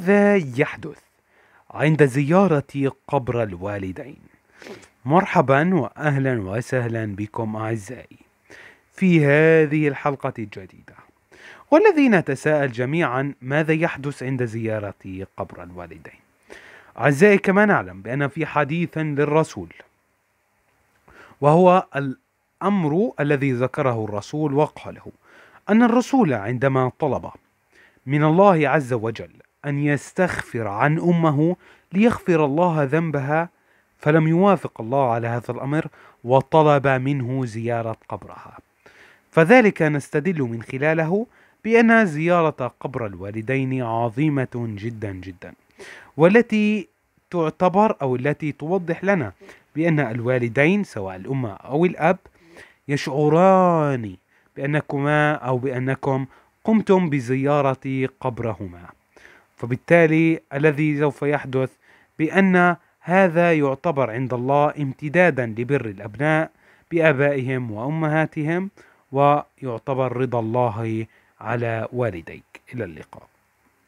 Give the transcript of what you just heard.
ماذا يحدث عند زيارة قبر الوالدين؟ مرحبا واهلا وسهلا بكم اعزائي في هذه الحلقة الجديدة والذي نتساءل جميعا ماذا يحدث عند زيارة قبر الوالدين؟ اعزائي كما نعلم بان في حديث للرسول وهو الامر الذي ذكره الرسول وقاله ان الرسول عندما طلب من الله عز وجل أن يستغفر عن أمه ليغفر الله ذنبها فلم يوافق الله على هذا الأمر وطلب منه زيارة قبرها فذلك نستدل من خلاله بأن زيارة قبر الوالدين عظيمة جدا جدا والتي تعتبر أو التي توضح لنا بأن الوالدين سواء الأم أو الأب يشعران بأنكما أو بأنكم قمتم بزيارة قبرهما فبالتالي الذي سوف يحدث بأن هذا يعتبر عند الله امتدادا لبر الأبناء بآبائهم وأمهاتهم ويعتبر رضا الله على والديك إلى اللقاء